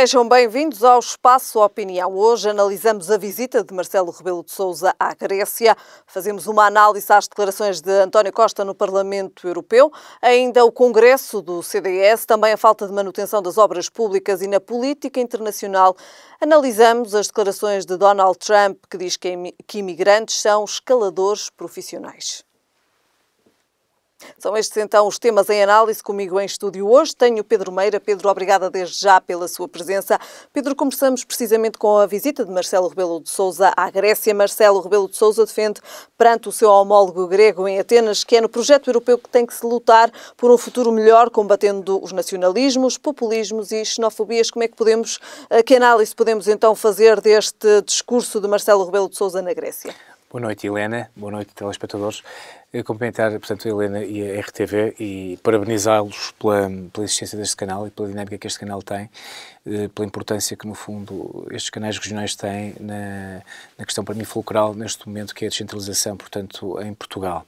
Sejam bem-vindos ao Espaço Opinião. Hoje analisamos a visita de Marcelo Rebelo de Sousa à Grécia, fazemos uma análise às declarações de António Costa no Parlamento Europeu, ainda o Congresso do CDS, também a falta de manutenção das obras públicas e na política internacional. Analisamos as declarações de Donald Trump, que diz que imigrantes são escaladores profissionais. São estes então os temas em análise comigo em estúdio hoje. Tenho Pedro Meira. Pedro, obrigada desde já pela sua presença. Pedro, começamos precisamente com a visita de Marcelo Rebelo de Sousa à Grécia. Marcelo Rebelo de Sousa defende perante o seu homólogo grego em Atenas que é no projeto europeu que tem que se lutar por um futuro melhor, combatendo os nacionalismos, populismos e xenofobias. Como é que podemos, eh, que análise podemos então fazer deste discurso de Marcelo Rebelo de Sousa na Grécia? Boa noite, Helena. Boa noite, telespectadores cumprimentar, portanto, a Helena e a RTV e parabenizá-los pela, pela existência deste canal e pela dinâmica que este canal tem, eh, pela importância que, no fundo, estes canais regionais têm na, na questão, para mim, fulcral neste momento, que é a descentralização, portanto, em Portugal.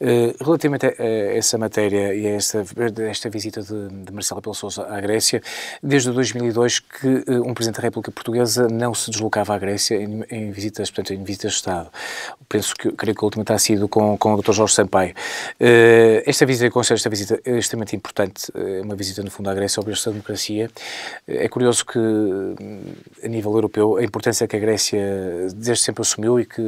Eh, relativamente a essa matéria e a esta, esta visita de, de Marcelo Pelo Sousa à Grécia, desde 2002 que eh, um Presidente da República Portuguesa não se deslocava à Grécia em, em visitas, portanto, em visitas de Estado. Penso que, creio que a última está sido com, com o Dr. Jorge Sampaio. Uh, esta visita, considero esta visita extremamente importante, é uma visita no fundo à Grécia sobre esta democracia. Eh, é curioso que, a nível europeu, a importância que a Grécia desde sempre assumiu e que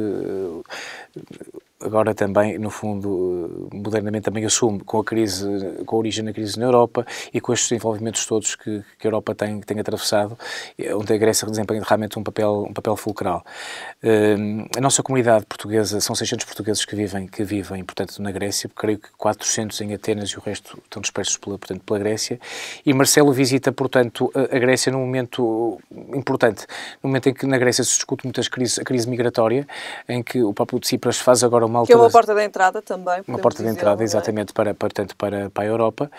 agora também, no fundo, modernamente também assume, com a crise, com a origem da crise na Europa e com estes envolvimentos todos que, que a Europa tem, tem atravessado, onde a Grécia desempenha realmente um papel, um papel fulcral. Uh, a nossa comunidade portuguesa, são 600 portugueses que vivem, que vivem, portanto, na Grécia, creio que 400 em Atenas e o resto estão dispersos pela, portanto, pela Grécia, e Marcelo visita, portanto, a, a Grécia num momento importante, num momento em que na Grécia se discute muitas crises, a crise migratória, em que o próprio Tsipras faz agora uma altura... Que é uma porta de entrada também. Uma porta de entrada, é? exatamente, é? para, portanto, para, para a Europa.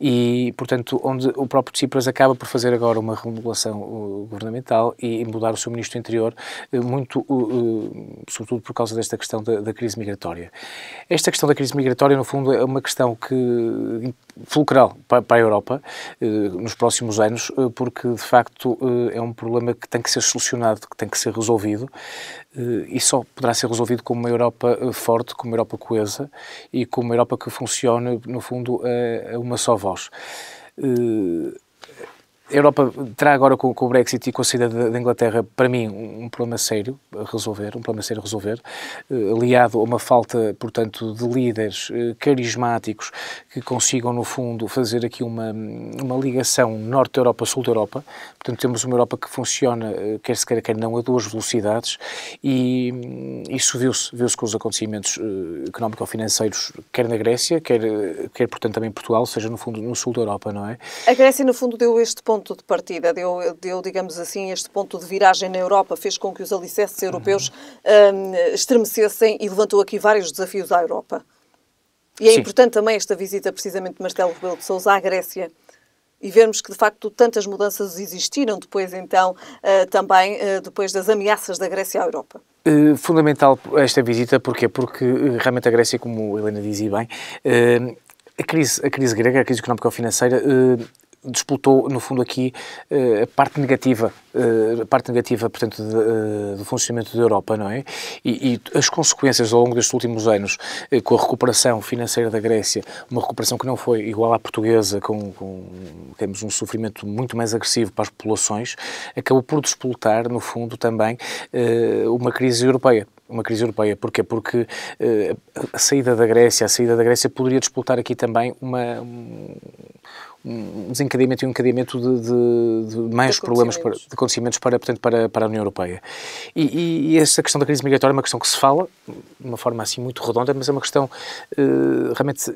E, portanto, onde o próprio Tsipras acaba por fazer agora uma remodelação uh, governamental e mudar o seu ministro interior, uh, muito, uh, sobretudo por causa desta questão da, da, crise migratória. Esta questão da crise migratória, no fundo, é uma questão que fulcral para a Europa nos próximos anos, porque, de facto, é um problema que tem que ser solucionado, que tem que ser resolvido. Eh, e só poderá ser resolvido com uma Europa eh, forte, com uma Europa coesa e com uma Europa que funcione, no fundo, a uma só voz. Eh, a Europa terá agora com, com, o Brexit e com a saída da Inglaterra, para mim, um, problema sério a resolver, um problema sério a resolver, eh, aliado a uma falta, portanto, de líderes eh, carismáticos que consigam, no fundo, fazer aqui uma, uma ligação Norte da Europa, Sul da Europa. Portanto, temos uma Europa que funciona, eh, quer se queira, quer não, a duas velocidades e isso viu-se viu com os acontecimentos económico-financeiros, quer na Grécia, quer, quer, portanto, também em Portugal, seja, no fundo, no Sul da Europa, não é? A Grécia, no fundo, deu este ponto ponto de partida, deu, deu, digamos assim, este ponto de viragem na Europa, fez com que os alicerces europeus hum, estremecessem e levantou aqui vários desafios à Europa. E é Sim. importante também esta visita, precisamente, de Marcelo Rebelo de Sousa à Grécia e vermos que de facto tantas mudanças existiram depois então eh, também eh, depois das ameaças da Grécia à Europa. Eh, fundamental esta visita, porquê? Porque realmente a Grécia, como a Helena dizia bem, a crise, a crise grega, a crise económica ou financeira, disputou, no fundo, aqui eh, a parte negativa, eh, a parte negativa, portanto, eh, do funcionamento da Europa, não é? E, e, as consequências ao longo destes últimos anos, com a recuperação financeira da Grécia, uma recuperação que não foi igual à portuguesa, com, com temos um sofrimento muito mais agressivo para as populações, acabou por disputar, no fundo, também uma crise europeia uma crise europeia. Porquê? Porque a saída da Grécia, a saída da Grécia poderia disputar aqui também uma, um desencadeamento e um encadeamento de, de, de mais de problemas, de acontecimentos para, portanto, para, para a União Europeia. E, e, essa questão da crise migratória é uma questão que se fala de uma forma assim muito redonda, mas é uma questão uh, realmente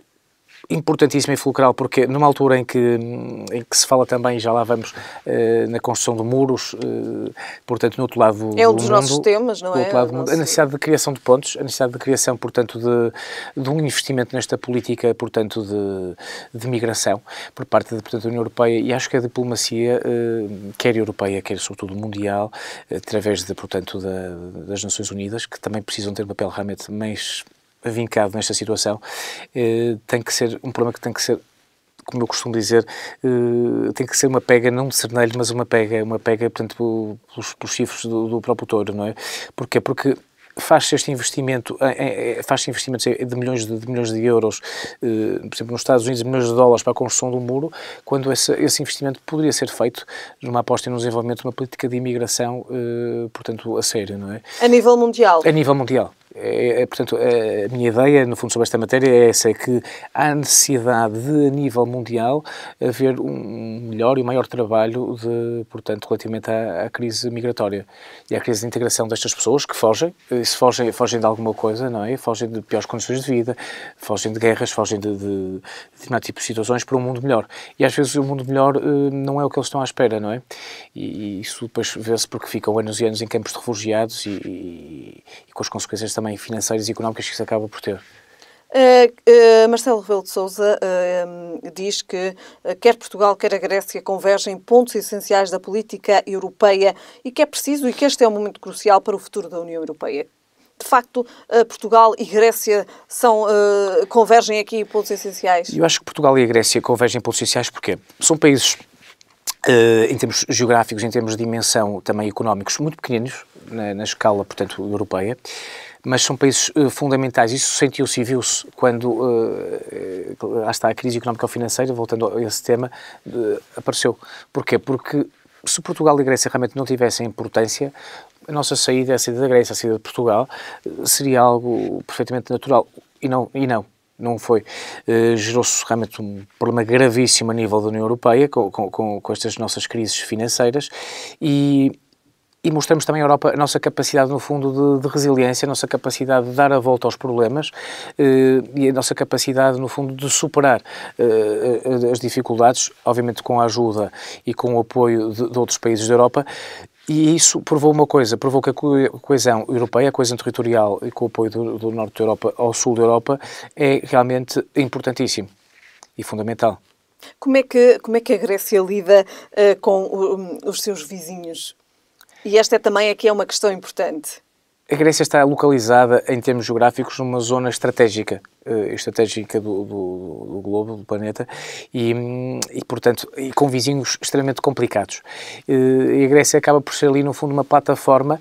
importantíssima e fulcral, porque numa altura em que, em que se fala também, já lá vamos, eh, na construção de muros, eh, portanto, no outro lado é um dos mundo, nossos temas, não do é? Lado, A necessidade de criação de pontos, a necessidade de criação, portanto, de, de um investimento nesta política, portanto, de, de migração por parte de, portanto, da União Europeia e acho que a diplomacia, eh, quer europeia, quer sobretudo mundial, através de, portanto, da, das Nações Unidas, que também precisam ter um papel realmente mais vincado nesta situação, eh, tem que ser um problema que tem que ser como eu costumo dizer, eh, tem que ser uma pega, não de cernelho, mas uma pega, uma pega, portanto, pelos, pelos chifres do, do próprio touro, não é? Porquê? Porque faz-se este investimento, eh, faz investimentos de milhões de, de, milhões de euros, por exemplo, nos Estados Unidos, milhões de dólares para a construção do muro, quando esse, esse investimento poderia ser feito numa aposta e num desenvolvimento de uma política de imigração, portanto, a sério, não é? A nível mundial? A nível mundial. É, é, portanto, a minha ideia, no fundo, sobre esta matéria é essa, é que há necessidade de, a nível mundial, haver um melhor e um maior trabalho, de, portanto, relativamente à, à, crise migratória e à crise de integração destas pessoas que fogem, se fogem, fogem de alguma coisa, não é? Fogem de piores condições de vida, fogem de guerras, fogem de, de, determinado tipo de situações para um mundo melhor. E às vezes o mundo melhor eh, não é o que eles estão à espera, não é? E, e isso depois vê-se porque ficam anos e anos em campos de refugiados e, e, e com as consequências também também financeiras e económicas que se acaba por ter? Uh, uh, Marcelo Rebelo de Sousa uh, eh, um, diz que quer Portugal quer a Grécia convergem em pontos essenciais da política europeia e que é preciso e que este é um momento crucial para o futuro da União Europeia. De facto, Portugal e Grécia são, convergem aqui em pontos essenciais? Eu acho que Portugal e a Grécia convergem em pontos essenciais porque são países eh, em termos geográficos, em termos de dimensão também económicos, muito pequeninos, na, na escala, portanto, europeia, mas são países uh, fundamentais. Isso sentiu-se e viu-se quando, uh, lá está, a crise ou financeira voltando a esse tema, uh, apareceu. Porquê? Porque se Portugal e Grécia realmente não tivessem importância, a nossa saída, a saída da Grécia, a saída de Portugal, seria algo perfeitamente natural. E não, e não não foi. Uh, Gerou-se realmente um problema gravíssimo a nível da União Europeia com, com, com estas nossas crises financeiras e, e mostramos também à Europa a nossa capacidade, no fundo, de, de, resiliência, a nossa capacidade de dar a volta aos problemas eh, e a nossa capacidade, no fundo, de superar eh, as dificuldades, obviamente com a ajuda e com o apoio de, de outros países da Europa, e isso provou uma coisa, provou que a coesão europeia, a coesão territorial e com o apoio do, do norte da Europa ao sul da Europa é realmente importantíssimo e fundamental. Como é que, como é que a Grécia lida uh, com o, um, os seus vizinhos? E esta é, também aqui é uma questão importante. A Grécia está localizada, em termos geográficos, numa zona estratégica, eh, estratégica do, do, do globo, do planeta, e, e, portanto, e com vizinhos extremamente complicados. Eh, e a Grécia acaba por ser ali, no fundo, uma plataforma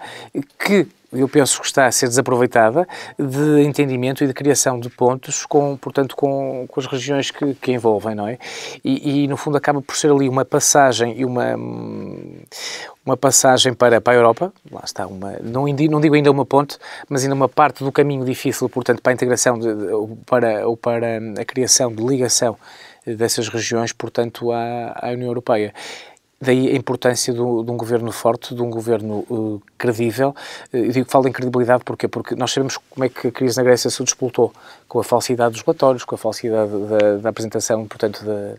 que eu penso que está a ser desaproveitada, de entendimento e de criação de pontos com, portanto, com, com as regiões que, que envolvem, não é? E, e, no fundo, acaba por ser ali uma passagem e uma, uma passagem para, para a Europa, lá está, uma, não, não digo ainda uma ponte, mas ainda uma parte do caminho difícil, portanto, para a integração, de, de, ou, para, ou para a criação de ligação dessas regiões, portanto, à, à União Europeia. Daí a importância do, de um governo forte, de um governo uh, credível. Uh, eh, eu digo, falo em credibilidade porquê? porque nós sabemos como é que a crise na Grécia se despoltou, com a falsidade dos relatórios, com a falsidade da, da apresentação, portanto, da,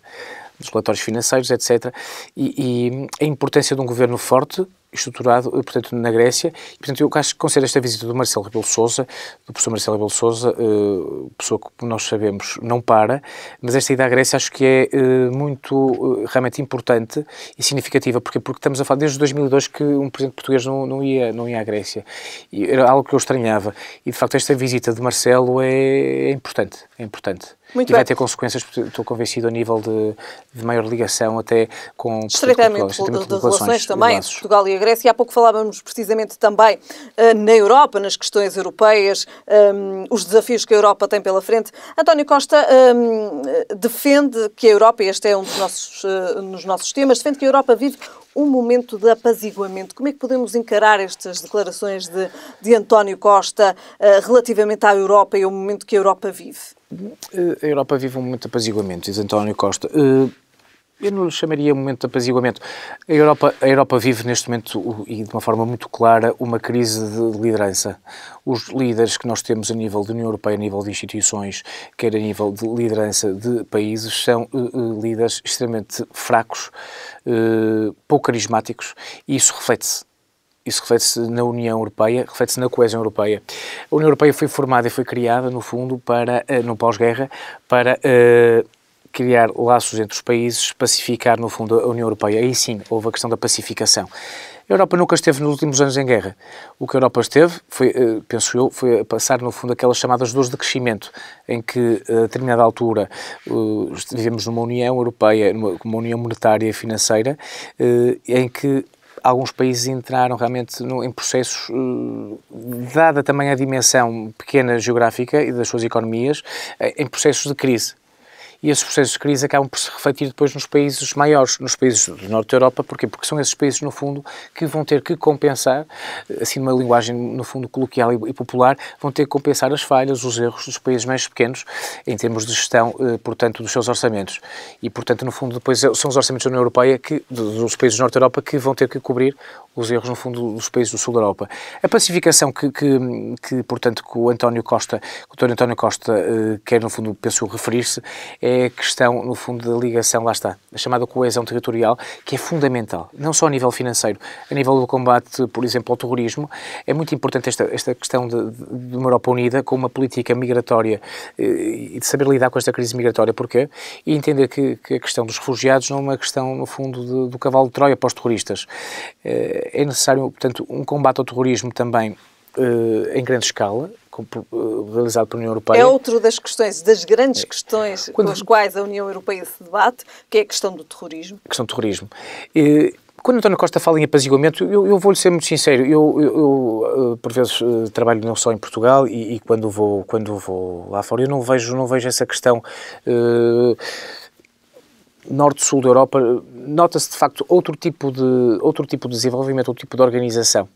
dos relatórios financeiros, etc. E, e, a importância de um governo forte, estruturado, eh, portanto, na Grécia. E, portanto, eu acho que considero esta visita do Marcelo Rebelo Sousa, do professor Marcelo Rebelo Sousa, uh, pessoa que, nós sabemos, não para, mas esta ida à Grécia acho que é uh, muito, uh, realmente importante e significativa, porque, porque estamos a falar desde 2002 que um presidente português não, não, ia, não ia à Grécia. E era algo que eu estranhava. E, de facto, esta visita de Marcelo é, é importante, é importante. Muito e bem. vai ter consequências, estou convencido, a nível de, de maior ligação até com... Estreitamente de, de, de, relações também, entre Portugal e a Grécia. Há pouco falávamos precisamente também uh, na Europa, nas questões europeias, um, ehm, os desafios que a Europa tem pela frente. António Costa um, ehm, defende que a Europa, e este é um dos nossos, uh, nos nossos temas, defende que a Europa vive um momento de apaziguamento. Como é que podemos encarar estas declarações de, de António Costa uh, relativamente à Europa e ao momento que a Europa vive? Eh, a Europa vive um momento de apaziguamento, diz António Costa. Eh, eu não lhe chamaria um momento de apaziguamento. A Europa, a Europa vive neste momento, e de uma forma muito clara, uma crise de liderança. Os líderes que nós temos a nível da União Europeia, a nível de instituições, quer a nível de liderança de países, são uh, líderes extremamente fracos, uh, pouco carismáticos, e isso reflete-se isso reflete-se na União Europeia, reflete-se na coesão europeia. A União Europeia foi formada e foi criada, no fundo, para, eh, no pós-guerra, para uh, criar laços entre os países, pacificar, no fundo, a União Europeia. Aí sim, houve a questão da pacificação. A Europa nunca esteve nos últimos anos em guerra. O que a Europa esteve, foi, eh, penso eu, foi passar, no fundo, aquelas chamadas dores de crescimento, em que, a determinada altura, vivemos numa União Europeia, numa, uma União Monetária e Financeira, em que alguns países entraram realmente no, em processos, eh, dada também a dimensão pequena geográfica e das suas economias, eh, em processos de crise e esses processos de crise acabam por se refletir depois nos países maiores, nos países do norte da Europa, porquê? Porque são esses países, no fundo, que vão ter que compensar, assim numa linguagem, no fundo, coloquial e popular, vão ter que compensar as falhas, os erros dos países mais pequenos, em termos de gestão, eh, portanto, dos seus orçamentos. E, portanto, no fundo, depois eh, são os orçamentos da União Europeia, que, dos países do norte da Europa, que vão ter que cobrir os erros, no fundo, dos países do sul da Europa. A pacificação que, que, que portanto, que o António Costa, o António Costa eh, quer, no fundo, penso referir-se, é é a questão, no fundo, da ligação, lá está, a chamada coesão territorial, que é fundamental, não só a nível financeiro, a nível do combate, por exemplo, ao terrorismo. É muito importante esta, esta questão de, de uma Europa unida com uma política migratória eh, e de saber lidar com esta crise migratória, porquê? E entender que, que a questão dos refugiados não é uma questão, no fundo, de, do cavalo de Troia para os terroristas. Eh, é necessário, portanto, um combate ao terrorismo também eh, em grande escala, eh, realizado pela União Europeia. É outra das questões, das grandes é. questões Quando... com as quais a União Europeia se debate, que é a questão do terrorismo. A questão do terrorismo. E quando António Costa fala em apaziguamento, eu, eu vou-lhe ser muito sincero, eu, eu, eu, eh, por vezes eh, trabalho não só em Portugal e, e, quando, vou, quando vou lá fora, eu não vejo, não vejo essa questão uh, norte-sul da Europa, nota-se de facto outro tipo de, outro tipo de desenvolvimento, outro tipo de organização.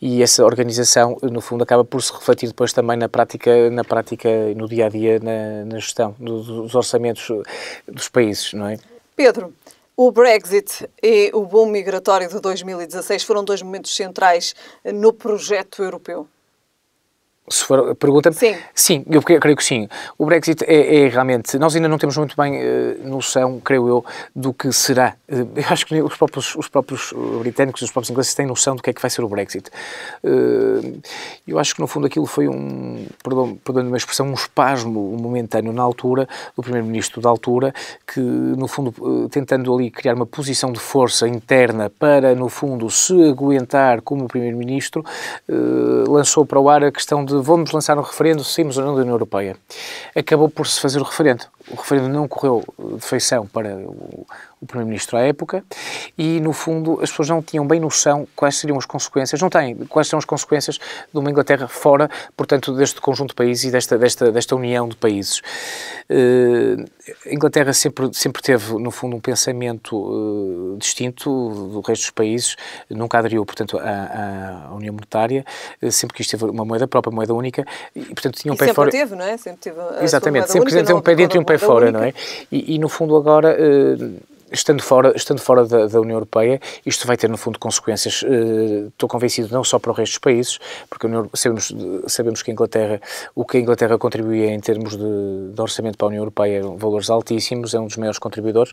E essa organização, no fundo, acaba por se refletir depois também na prática, na prática no dia a dia, na, na gestão dos orçamentos dos países, não é? Pedro, o Brexit e o boom migratório de 2016 foram dois momentos centrais no projeto europeu. Se for a pergunta, sim. sim, eu creio que sim. O Brexit é, é realmente. Nós ainda não temos muito bem uh, noção, creio eu, do que será. Uh, eu acho que os próprios, os próprios eh, britânicos e os próprios ingleses têm noção do que é que vai ser o Brexit. Uh, eu acho que, no fundo, aquilo foi um. Perdão, perdão uma expressão, um espasmo momentâneo na altura, do primeiro-ministro da altura, que, no fundo, tentando ali criar uma posição de força interna para, no fundo, se aguentar como primeiro-ministro, lançou para o ar a questão de vamos lançar um referendo se saímos ou não da União Europeia. Acabou por se fazer o referendo o referendo não correu de feição para o, o Primeiro-Ministro à época e, no fundo, as pessoas não tinham bem noção quais seriam as consequências, não têm, quais são as consequências de uma Inglaterra fora, portanto, deste conjunto de países e desta, desta, desta união de países. Uh, a Inglaterra sempre, sempre teve, no fundo, um pensamento uh, distinto do resto dos países, nunca aderiu, portanto, à, à União Monetária, uh, sempre quis ter uma moeda própria, moeda única, e, portanto, tinha um e pé fora... sempre teve, não é? Sempre teve Exatamente, sempre única, ter um pé dentro e um pé fora, não é? E, e, no fundo agora eh, Estando fora, estando fora da, da, União Europeia, isto vai ter, no fundo, consequências, uh, estou convencido, não só para o resto dos países, porque União, sabemos, sabemos que a Inglaterra, o que a Inglaterra contribuía em termos de, de orçamento para a União Europeia, valores altíssimos, é um dos maiores contribuidores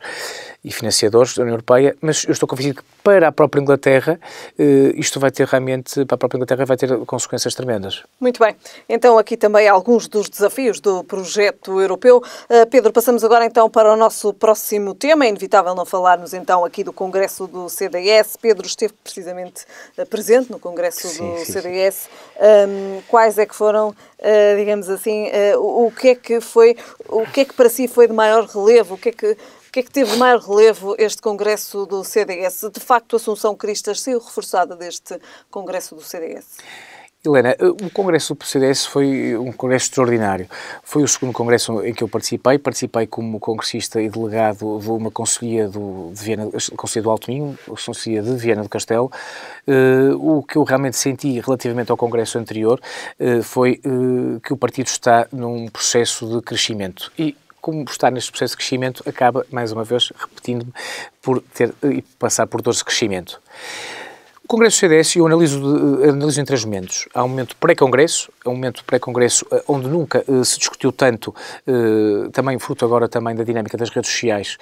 e financiadores da União Europeia, mas eu estou convencido que para a própria Inglaterra, uh, isto vai ter realmente, para a própria Inglaterra, vai ter consequências tremendas. Muito bem. Então, aqui também alguns dos desafios do projeto europeu. Uh, Pedro, passamos agora então para o nosso próximo tema, é inevitável inevitável não falarmos então aqui do Congresso do CDS. Pedro esteve precisamente eh, presente no Congresso sim, do sim, CDS. Sim. Um, quais é que foram, uh, digamos assim, uh, o, o, que é que foi, o que é que para si foi de maior relevo? O que é que o que é que teve maior relevo este Congresso do CDS? De facto, a Assunção Cristas saiu reforçada deste Congresso do CDS? Helena, eh, o congresso do PCDS foi um congresso extraordinário. Foi o segundo congresso em que eu participei. Participei como congressista e delegado de uma conselhia do, de Viena, conselhia do Alto Minho, conselhia de Viena do Castelo. Uh, o que eu realmente senti relativamente ao congresso anterior uh, foi uh, que o partido está num processo de crescimento. E, como está neste processo de crescimento, acaba, mais uma vez, repetindo-me, por ter e passar por dores de crescimento. O Congresso CDS, eu analiso, eh, analiso em três momentos. Há um momento pré-Congresso, é um momento pré-Congresso eh, onde nunca uh, se discutiu tanto, uh, também fruto agora também da dinâmica das redes sociais,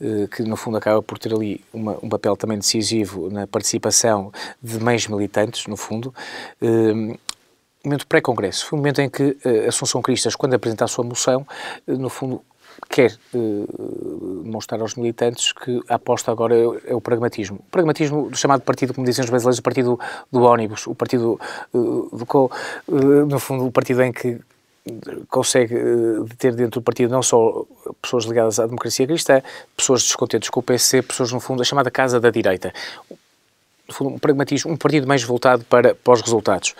uh, que no fundo acaba por ter ali uma, um papel também decisivo na participação de mais militantes, no fundo. Uh, momento pré-Congresso. Foi um momento em que Assunção Cristas, quando apresenta a sua moção, no fundo quer uh, mostrar aos militantes que a aposta agora é, é, o pragmatismo. O pragmatismo do chamado partido, como dizem os brasileiros, o partido do ônibus, o partido uh, do qual, uh, eh, no fundo, o partido em que consegue ter dentro do partido não só pessoas ligadas à democracia cristã, pessoas descontentes com o PC, pessoas, no fundo, a chamada casa da direita um pragmatismo, um partido mais voltado para, para os resultados.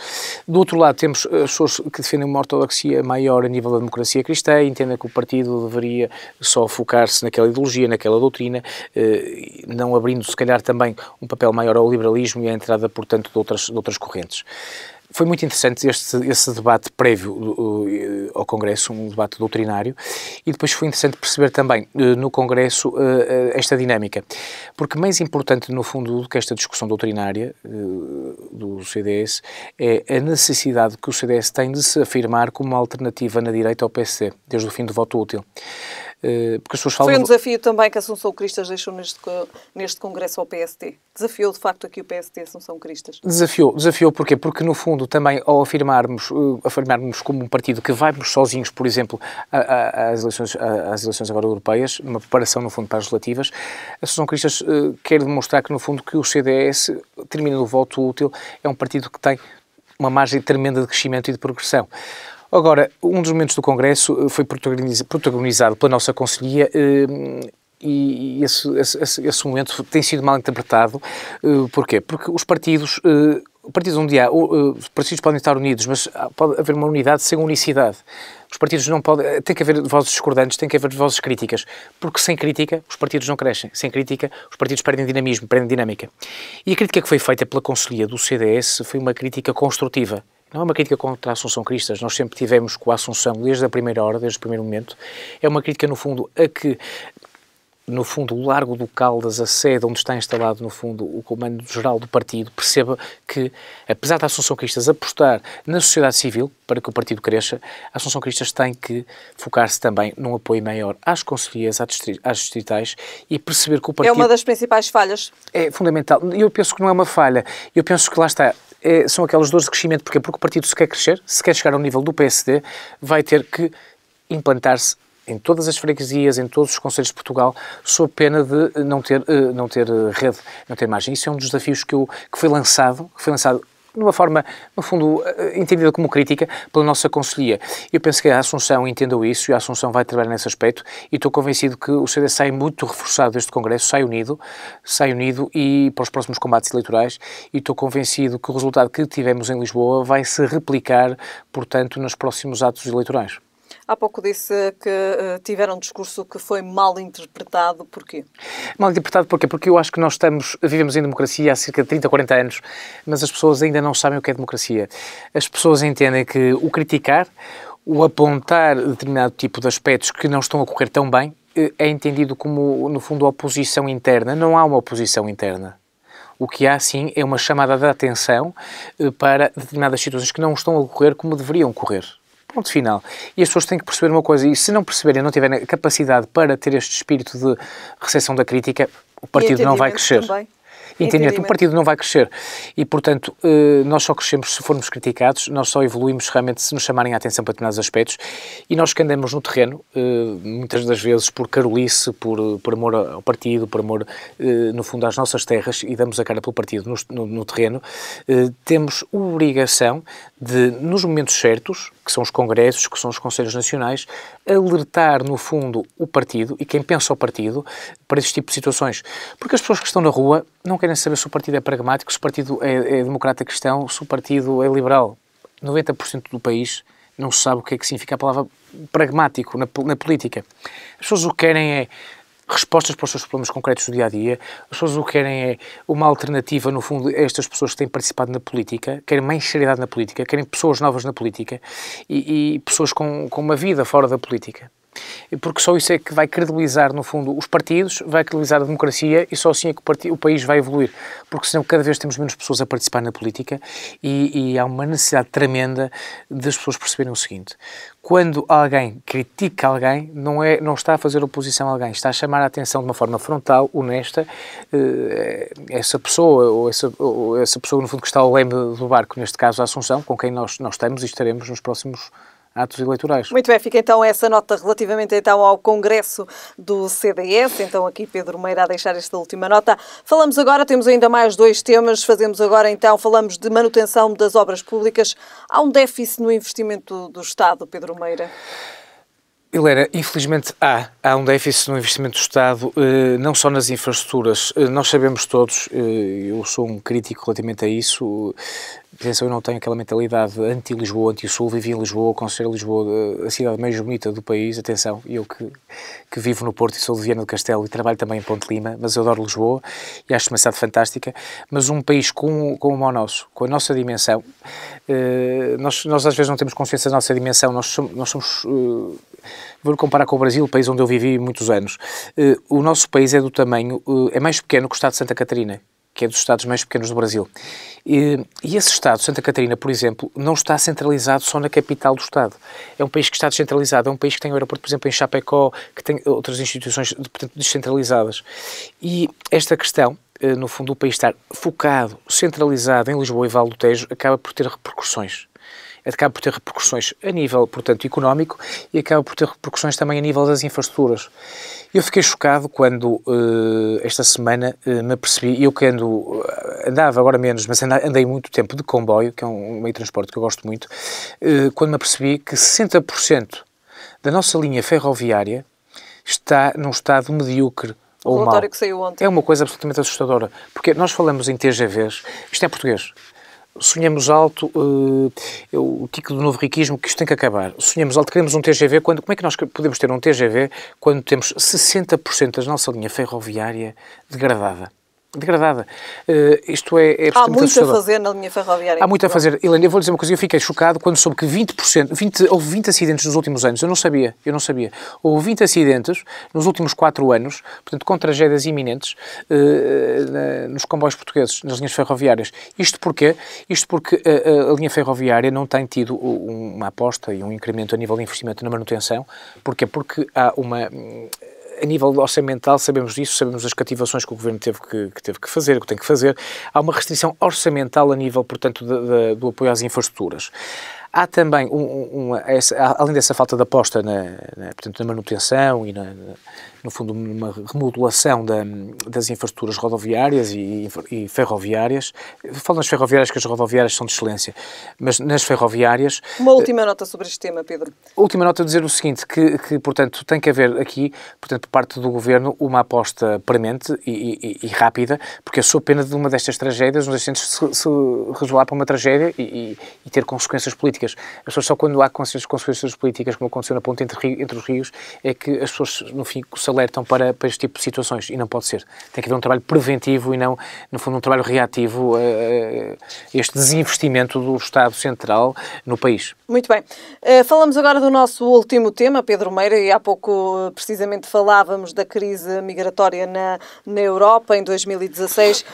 Do outro lado, temos eh, pessoas que defendem uma ortodoxia maior a nível da democracia cristã, entendem que o partido deveria só focar-se naquela ideologia, naquela doutrina, eh, não abrindo, se calhar, também um papel maior ao liberalismo e à entrada, portanto, de outras, de outras correntes foi muito interessante este, esse debate prévio ao Congresso, um debate doutrinário, e depois foi interessante perceber também eh, no Congresso eh, eh, esta dinâmica. Porque mais importante, no fundo, do que esta discussão doutrinária do CDS é a necessidade que o CDS tem de se afirmar como uma alternativa na direita ao PSD, desde o fim do voto útil. Eh, porque as pessoas falam... Foi um desafio também que Assunção Cristas deixou neste, neste Congresso ao PST. Desafiou, de facto, aqui o PST Assunção Cristas. Desafiou. Desafiou porquê? Porque, no fundo, também ao afirmarmos, eh, afirmarmos como um partido que vamos sozinhos, por exemplo, às eleições, às eleições agora europeias, uma preparação, no fundo, para as relativas, Assunção Cristas eh, quer demonstrar que, no fundo, que o CDS, terminando o voto útil, é um partido que tem uma margem tremenda de crescimento e de progressão. Agora, um dos momentos do Congresso eh, foi protagonizado pela nossa Conselhia ehm, e esse, esse, esse, momento tem sido mal interpretado. Eh, porquê? Porque os partidos eh, partidos onde há, os partidos podem estar unidos, mas pode haver uma unidade sem unicidade. Os partidos não podem, tem que haver vozes discordantes, tem que haver vozes críticas, porque sem crítica os partidos não crescem, sem crítica os partidos perdem dinamismo, perdem dinâmica. E a crítica que foi feita pela conselhia do CDS foi uma crítica construtiva não é uma crítica contra a Assunção Cristas, nós sempre tivemos com a Assunção desde a primeira hora, desde o primeiro momento, é uma crítica, no fundo, a que no fundo, o largo do Caldas, a sede onde está instalado, no fundo, o comando-geral do partido, perceba que, apesar da Assunção Cristas apostar na sociedade civil para que o partido cresça, a Assunção Cristas tem que focar-se também num apoio maior às conselheiras, às distritais e perceber que o partido... É uma das principais falhas. É fundamental. Eu penso que não é uma falha. Eu penso que lá está, é, são aquelas dores de crescimento. Porquê? Porque o partido, se quer crescer, se quer chegar ao nível do PSD, vai ter que implantar-se em todas as freguesias, em todos os conselhos de Portugal, sob pena de não ter, eh, não ter eh, rede, não ter margem. Isso é um dos desafios que, eu, que foi lançado, que foi lançado de uma forma, no fundo, eh, entendida como crítica pela nossa Conselhia. Eu penso que a Assunção entendeu isso e a Assunção vai trabalhar nesse aspecto e estou convencido que o CD sai muito reforçado deste Congresso, sai unido, sai unido e para os próximos combates eleitorais e estou convencido que o resultado que tivemos em Lisboa vai se replicar, portanto, nos próximos atos eleitorais. Há pouco disse que uh, tiveram um discurso que foi mal interpretado. Porquê? Mal interpretado porquê? Porque eu acho que nós estamos, vivemos em democracia há cerca de 30, 40 anos, mas as pessoas ainda não sabem o que é democracia. As pessoas entendem que o criticar, o apontar determinado tipo de aspectos que não estão a correr tão bem, eh, é entendido como, no fundo, oposição interna. Não há uma oposição interna. O que há, sim, é uma chamada de atenção eh, para determinadas situações que não estão a ocorrer como deveriam correr. Ponto final. E as pessoas têm que perceber uma coisa, e se não perceberem, não tiverem capacidade para ter este espírito de recepção da crítica, o partido não vai crescer. Também. Entendimento. O partido não vai crescer. E, portanto, eh, nós só crescemos se formos criticados, nós só evoluímos realmente se nos chamarem a atenção para determinados aspectos. E nós que andamos no terreno, eh, muitas das vezes por carolice, por, por amor ao partido, por amor, eh, no fundo, às nossas terras, e damos a cara pelo partido no, no, no terreno, temos obrigação de, nos momentos certos, que são os congressos, que são os conselhos nacionais, alertar, no fundo, o partido e quem pensa o partido para este tipo de situações. Porque as pessoas que estão na rua não querem saber se o partido é pragmático, se o partido é, é democrata cristão, se o partido é liberal. 90% do país não sabe o que é que significa a palavra pragmático na, na política. As pessoas o que querem é respostas para os seus problemas concretos do dia a dia. As pessoas o que querem é uma alternativa, no fundo, a estas pessoas que têm participado na política, querem mais seriedade na política, querem pessoas novas na política e, e pessoas com, com uma vida fora da política. Porque só isso é que vai credibilizar, no fundo, os partidos, vai credibilizar a democracia e só assim é que o, partido, o país vai evoluir. Porque senão cada vez temos menos pessoas a participar na política e, e há uma necessidade tremenda das pessoas perceberem o seguinte: quando alguém critica alguém, não, é, não está a fazer oposição a alguém, está a chamar a atenção de uma forma frontal, honesta, eh, essa pessoa, ou essa, ou essa pessoa, no fundo, que está ao leme do barco, neste caso a Assunção, com quem nós, nós estamos e estaremos nos próximos atos eleitorais. Muito bem, fica então essa nota relativamente então ao Congresso do CDS. Então aqui Pedro Meira a deixar esta última nota. Falamos agora, temos ainda mais dois temas. Fazemos agora então, falamos de manutenção das obras públicas. Há um déficit no investimento do Estado, Pedro Meira? Helena, infelizmente há. Há um déficit no investimento do Estado, eh, não só nas infraestruturas. Eh, nós sabemos todos, eh, eu sou um crítico relativamente a isso, Atenção, eu não tenho aquela mentalidade anti-Lisboa, anti-Sul, vivi em Lisboa, considero Lisboa eh, a cidade mais bonita do país, atenção, eu que, que vivo no Porto e sou de Viana do Castelo e trabalho também em Ponte Lima, mas eu adoro Lisboa e acho uma cidade fantástica, mas um país como, com o nosso, com a nossa dimensão, eh, nós, nós às vezes não temos consciência da nossa dimensão, nós somos, nós somos eh, vou comparar com o Brasil, o país onde eu vivi muitos anos, o nosso país é do tamanho, é mais pequeno que o estado de Santa Catarina, que é dos estados mais pequenos do Brasil. E, e, esse estado, Santa Catarina, por exemplo, não está centralizado só na capital do estado. É um país que está descentralizado, é um país que tem o aeroporto, por exemplo, em Chapecó, que tem outras instituições, portanto, descentralizadas. E esta questão eh, no fundo, o país estar focado, centralizado em Lisboa e Vale do Tejo acaba por ter repercussões acaba é por ter repercussões a nível, portanto, económico e acaba por ter repercussões também a nível das infraestruturas. Eu fiquei chocado quando uh, esta semana uh, me apercebi, eu que ando, eh, andava agora menos, mas andei muito tempo de comboio, que é um, meio de transporte que eu gosto muito, uh, quando me apercebi que 60% da nossa linha ferroviária está num estado medíocre ou o relatório mal. que saiu ontem. É uma coisa absolutamente assustadora, porque nós falamos em TGVs, isto é português, sonhamos alto, uh, o tico do novo riquismo, que isto tem que acabar. Sonhamos alto, queremos um TGV, quando, como é que nós podemos ter um TGV quando temos 60% da nossa linha ferroviária degradada? degradada. Uh, isto é, é Há muito a fazer na linha ferroviária. Há muito a fazer. Helena, eu vou lhe dizer uma coisa. Eu fiquei chocado quando soube que 20%, 20, houve 20 acidentes nos últimos anos. Eu não sabia, eu não sabia. Houve 20 acidentes nos últimos 4 anos, portanto, com tragédias iminentes uh, na, nos comboios portugueses, nas linhas ferroviárias. Isto porquê? Isto porque a, eh, a, linha ferroviária não tem tido uma aposta e um incremento a nível de investimento na manutenção. Porquê? Porque há uma hum, a nível orçamental, sabemos disso, sabemos as cativações que o Governo teve que, que teve que fazer, que tem que fazer. Há uma restrição orçamental a nível, portanto, de, de, do apoio às infraestruturas. Há também, um, um, uma, essa, além dessa falta de aposta na, na, portanto, na manutenção e na, no fundo, uma remodelação da, das infraestruturas rodoviárias e, e, ferroviárias. Falo nas ferroviárias, que as rodoviárias são de excelência, mas nas ferroviárias... Uma última nota sobre este tema, Pedro. Última nota dizer o seguinte, que, que portanto, tem que haver aqui, portanto, por parte do Governo, uma aposta premente e, e, e rápida, porque eu sou pena de uma destas tragédias, nos acidentes, se, se para uma tragédia e, e, ter consequências políticas. As pessoas só quando há consequências políticas, como aconteceu na ponte entre, entre os rios, é que as pessoas, no fim, se alertam então para, para este tipo de situações e não pode ser. Tem que haver um trabalho preventivo e não, no fundo, um trabalho reativo a, eh, eh, este desinvestimento do Estado Central no país. Muito bem. Eh, falamos agora do nosso último tema, Pedro Meira, e há pouco precisamente falávamos da crise migratória na, na Europa em 2016.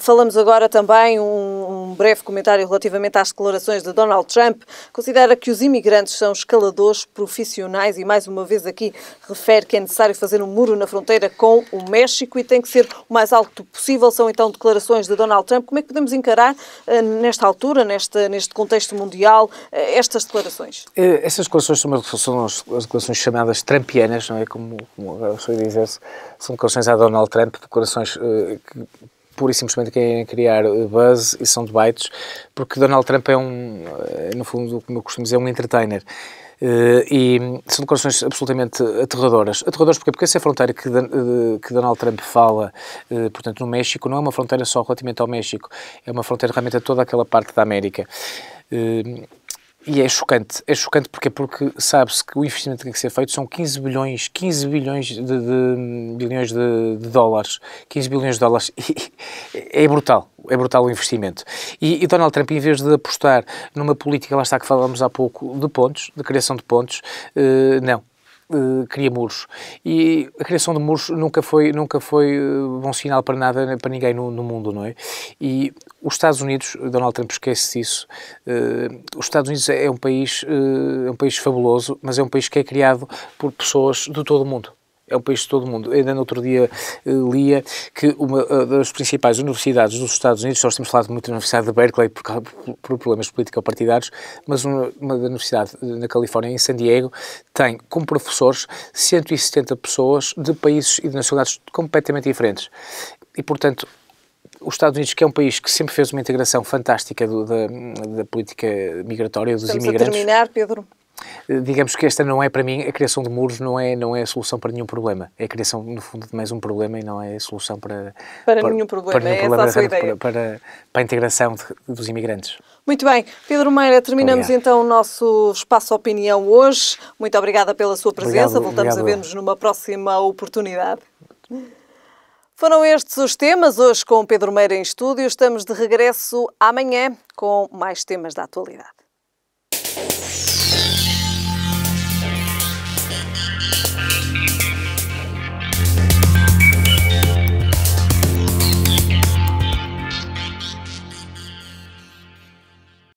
Falamos agora também um, um breve comentário relativamente às declarações de Donald Trump. Considera que os imigrantes são escaladores profissionais e, mais uma vez, aqui refere que é necessário fazer fazer um muro na fronteira com o México e tem que ser o mais alto possível. São então declarações de Donald Trump. Como é que podemos encarar, eh, nesta altura, neste, neste contexto mundial, eh, estas declarações? Eh, essas declarações são, são as declarações chamadas trampianas, não é? Como, como foi dizer-se, são declarações a Donald Trump, declarações que pura e simplesmente querem criar buzz e são debates, porque Donald Trump é um, no fundo, como eu costumo dizer, é um entertainer. Eh, e são declarações absolutamente aterradoras. Aterradoras porque Porque essa é fronteira que, eh, que Donald Trump fala, eh, portanto, no México, não é uma fronteira só relativamente ao México, é uma fronteira realmente a toda aquela parte da América e é chocante, é chocante porque, porque sabe-se que o investimento que tem que ser feito são 15 bilhões, 15 bilhões de, de bilhões de, de, dólares, 15 bilhões de dólares, é brutal, é brutal o investimento. E, e, Donald Trump, em vez de apostar numa política, lá está que falámos há pouco, de pontos, de criação de pontos, uh, não, eh, cria muros. E a criação de muros nunca foi, nunca foi eh, bom sinal para nada, para ninguém no, no, mundo, não é? E os Estados Unidos, Donald Trump esquece disso, uh, os Estados Unidos é um, país, uh, é um país fabuloso, mas é um país que é criado por pessoas de todo o mundo é um país de todo o mundo. Ainda no outro dia uh, lia que uma uh, das principais universidades dos Estados Unidos, nós temos falado muito da Universidade de Berkeley por, por, problemas políticos partidários mas uma, uma, da Universidade na Califórnia, em San Diego, tem como professores 170 pessoas de países e de nacionalidades completamente diferentes. E, portanto, os Estados Unidos, que é um país que sempre fez uma integração fantástica do, da, da, política migratória dos Estamos imigrantes. A terminar, Pedro. Eh, digamos que esta não é para mim a criação de muros não é não é a solução para nenhum problema é a criação no fundo de mais um problema e não é a solução para para, para nenhum problema para, nenhum é problema, a para, Para, para, a integração de, dos imigrantes muito bem Pedro Meira terminamos obrigado. então o nosso espaço opinião hoje muito obrigada pela sua presença obrigado, voltamos obrigado. a ver-nos numa próxima oportunidade foram estes os temas. Hoje, com Pedro Meira em estúdio, estamos de regresso amanhã com mais temas da atualidade.